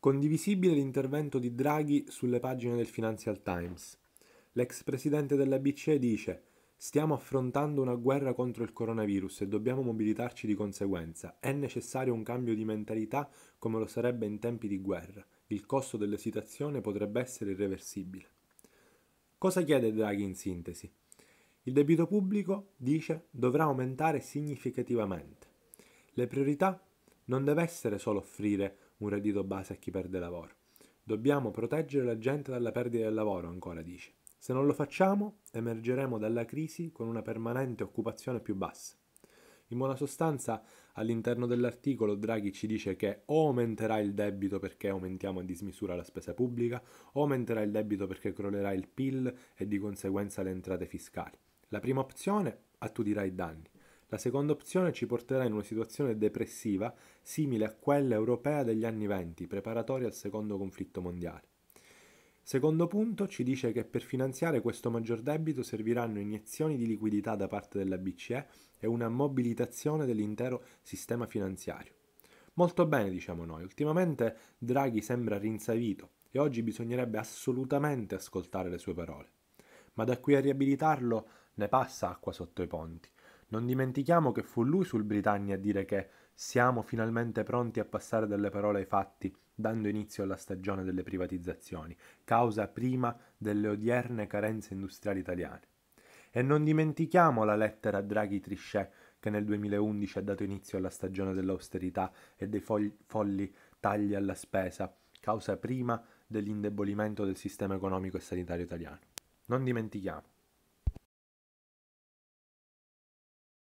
Condivisibile l'intervento di Draghi sulle pagine del Financial Times. L'ex presidente della BCE dice Stiamo affrontando una guerra contro il coronavirus e dobbiamo mobilitarci di conseguenza. È necessario un cambio di mentalità come lo sarebbe in tempi di guerra. Il costo dell'esitazione potrebbe essere irreversibile. Cosa chiede Draghi in sintesi? Il debito pubblico, dice, dovrà aumentare significativamente. Le priorità non deve essere solo offrire un reddito base a chi perde lavoro. Dobbiamo proteggere la gente dalla perdita del lavoro, ancora dice. Se non lo facciamo, emergeremo dalla crisi con una permanente occupazione più bassa. In buona sostanza, all'interno dell'articolo Draghi ci dice che o aumenterà il debito perché aumentiamo a dismisura la spesa pubblica, o aumenterà il debito perché crollerà il PIL e di conseguenza le entrate fiscali. La prima opzione attudirà i danni. La seconda opzione ci porterà in una situazione depressiva simile a quella europea degli anni venti, preparatoria al secondo conflitto mondiale. Secondo punto ci dice che per finanziare questo maggior debito serviranno iniezioni di liquidità da parte della BCE e una mobilitazione dell'intero sistema finanziario. Molto bene, diciamo noi. Ultimamente Draghi sembra rinsavito e oggi bisognerebbe assolutamente ascoltare le sue parole. Ma da qui a riabilitarlo ne passa acqua sotto i ponti non dimentichiamo che fu lui sul Britannia a dire che siamo finalmente pronti a passare dalle parole ai fatti, dando inizio alla stagione delle privatizzazioni, causa prima delle odierne carenze industriali italiane. E non dimentichiamo la lettera Draghi-Trichet che nel 2011 ha dato inizio alla stagione dell'austerità e dei fo- folli tagli alla spesa, causa prima dell'indebolimento del sistema economico e sanitario italiano. Non dimentichiamo.